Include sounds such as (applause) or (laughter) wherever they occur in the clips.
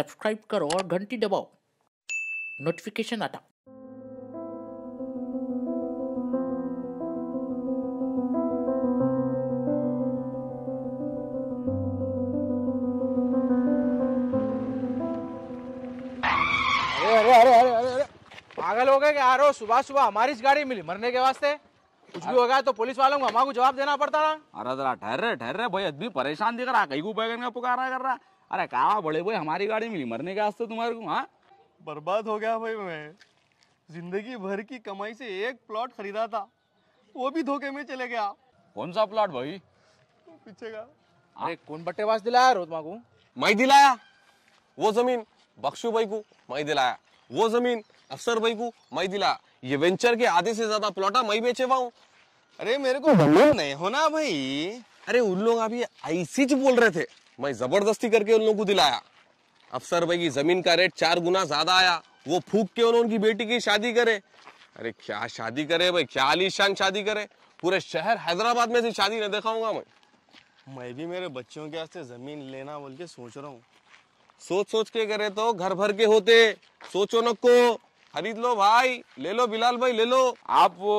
Subscribe करो और घंटी दबाओ नोटिफिकेशन आता अरे अरे अरे अरे पागल हो गए क्या रो सुबह सुबह हमारी गाड़ी मिली मरने के वास्ते कुछ भी हो गया तो पुलिस वालों को हमारे जवाब देना पड़ता ना अरे ठहर रहे ठहर रहे भाई आदमी परेशान दिख रहा कहीं को बैगन का पुकारा कर रहा अरे कहा बड़े भाई हमारी गाड़ी मिली मरने का वास्ते तुम्हारे को हाँ बर्बाद हो गया भाई मैं जिंदगी भर की कमाई से एक प्लॉट खरीदा था वो भी धोखे में चले गया कौन सा प्लॉट भाई पीछे का हाँ। अरे कौन बट्टे वास दिलाया रोज माँ को मैं दिलाया वो जमीन बख्शू भाई को मैं दिलाया वो जमीन अफसर भाई को मैं दिलाया ये वेंचर के आधे से ज्यादा प्लॉटा मैं बेचे हुआ हूँ अरे मेरे को नहीं होना भाई अरे उन लोग अभी ऐसी बोल रहे थे मैं जबरदस्ती करके उन लोगों को दिलाया अफसर भाई की जमीन का रेट चार गुना ज्यादा आया वो फूक के उन्होंने उनकी बेटी की शादी करे अरे क्या शादी करे भाई क्या आलिशान शादी करे पूरे शहर हैदराबाद में से शादी नहीं दिखाऊंगा मैं मैं भी मेरे बच्चों के वास्ते जमीन लेना बोल के सोच रहा हूँ सोच सोच के करे तो घर भर के होते सोचो न को खरीद लो भाई ले लो बिलाल भाई ले लो आप वो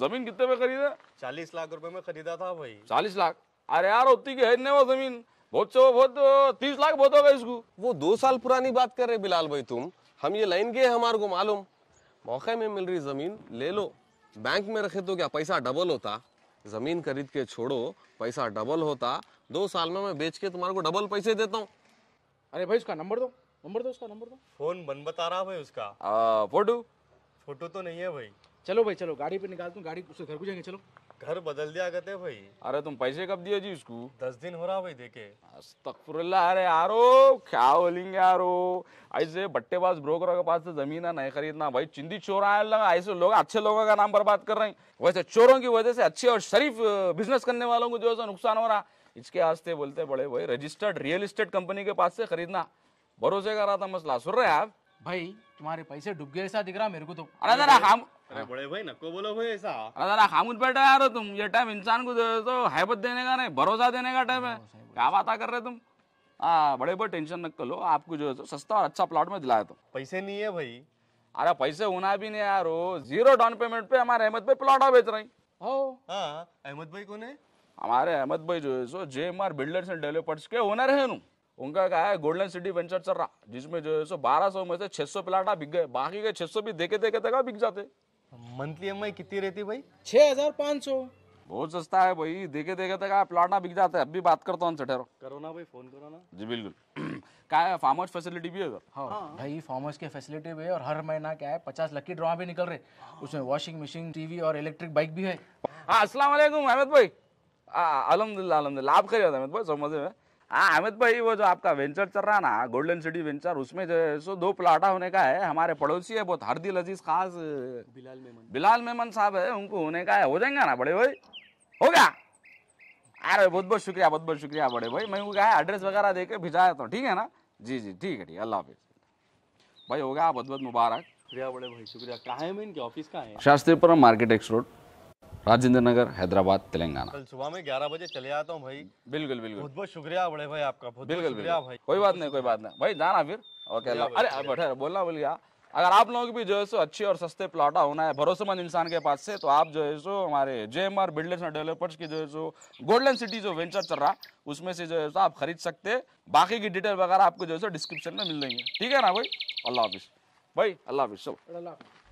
जमीन कितने में खरीदा चालीस लाख रुपए में खरीदा था भाई चालीस लाख अरे यार होती की है वो जमीन बहुत से बहुत तीस लाख बहुत होगा इसको वो दो साल पुरानी बात कर रहे बिलाल भाई तुम हम ये लाइन गए हमारे को मालूम मौके में मिल रही जमीन ले लो बैंक में रखे तो क्या पैसा डबल होता जमीन खरीद के छोड़ो पैसा डबल होता दो साल में मैं बेच के तुम्हारे को डबल पैसे देता हूँ अरे भाई उसका नंबर दो नंबर दो उसका नंबर दो फोन बन बता रहा भाई उसका फोटो फोटो तो नहीं है भाई चलो भाई चलो गाड़ी पे निकाल दूँ गाड़ी उसके घर को जाएंगे चलो घर बदल दिया करते भाई अरे तुम पैसे कब दिए जी उसको दस दिन हो रहा भाई देखे अरे आरो क्या बोलेंगे आरो ऐसे बट्टेबाज ब्रोकर के पास से जमीन नहीं खरीदना भाई चिंदी चोर लगा ऐसे लोग अच्छे लोगों का नाम बर्बाद कर रहे हैं वैसे चोरों की वजह से अच्छे और शरीफ बिजनेस करने वालों को जो है नुकसान हो रहा इसके आस्ते बोलते बड़े भाई रजिस्टर्ड रियल इस्टेट कंपनी के पास से खरीदना भरोसे का रहा था मसला सुन रहे हैं आप भाई तुम्हारे पैसे डूब गए ऐसा दिख रहा मेरे को तो अरे जरा हम अरे बड़े भाई नको बोलो भाई ऐसा अरे जरा खामोश बैठा यार तुम ये टाइम इंसान को तो हैबत देने का नहीं भरोसा देने का टाइम है क्या बात कर रहे तुम हाँ बड़े बड़े टेंशन न लो आपको जो है सस्ता और अच्छा प्लॉट में दिलाया तो पैसे नहीं है भाई अरे पैसे होना भी नहीं यार जीरो डाउन पेमेंट पे हमारे अहमद भाई प्लॉट बेच रहे हाँ, अहमद भाई कौन है हमारे अहमद भाई जो है सो J M R builders and developers के ओनर है ना उनका क्या है गोल्डन सिटी वेंचर चल रहा जिसमें जो है सो बारह सौ में से छह सौ प्लाटा बिक गए बाकी के छह सौ भी देखे देखे तक बिक जाते मंथली एम कितनी रहती भाई छह हजार पाँच सौ बहुत सस्ता है भाई देखे देखे तक प्लाटा बिक जाते है अब भी बात करता हूँ ठहरो करो ना भाई फोन करो ना जी बिल्कुल (clears throat) क्या है फार्म हाउस फैसिलिटी भी है हाँ, हाँ। भाई फार्म हाउस की फैसिलिटी भी है और हर महीना क्या है पचास लकी ड्रॉ भी निकल रहे हाँ। उसमें वॉशिंग मशीन टीवी और इलेक्ट्रिक बाइक भी है हाँ असला अहमद भाई अलहमदिल्ला अलहमदिल्ला आप करिए अहमद भाई समझे मजे हाँ अहमद भाई वो जो आपका वेंचर चल रहा है ना गोल्डन सिटी वेंचर उसमें जो है सो दो प्लाटा होने का है हमारे पड़ोसी है बहुत हरदिल अजीज खास बिलाल मेमन बिलाल मेमन साहब है उनको होने का है हो जाएंगे ना बड़े भाई हो गया अरे बहुत बहुत शुक्रिया बहुत बहुत शुक्रिया बड़े भाई मैं क्या है एड्रेस वगैरह दे के भिजाया था ठीक है ना जी जी ठीक है ठीक अल्लाह हाफिज भाई हो गया बहुत बहुत मुबारक शुक्रिया बड़े भाई शुक्रिया कहाँ है मैं इनके ऑफिस कहाँ है Shastripuram market X road Rajendra Nagar Hyderabad Telangana कल सुबह में ग्यारह बजे चले आता हूँ भाई बिल्कुल बिल्कुल बहुत बहुत शुक्रिया बड़े भाई आपका बहुत बिल्कुल शुक्रिया भाई कोई बात नहीं कोई बात नहीं भाई जाना फिर ओके अरे बैठे बोलना बोल गया अगर आप लोगों की भी जो है सो अच्छी और सस्ते प्लाटा होना है भरोसेमंद इंसान के पास से तो आप जो है सो हमारे J M R builders and developers की जो है सो गोल्डन सिटी जो वेंचर चल रहा है उसमें से जो है सो आप खरीद सकते हैं बाकी की डिटेल वगैरह आपको जो है सो डिस्क्रिप्शन में मिल जाएंगे ठीक है ना भाई अल्लाह हाफिज़ भाई अल्लाह हाफिज़ चलो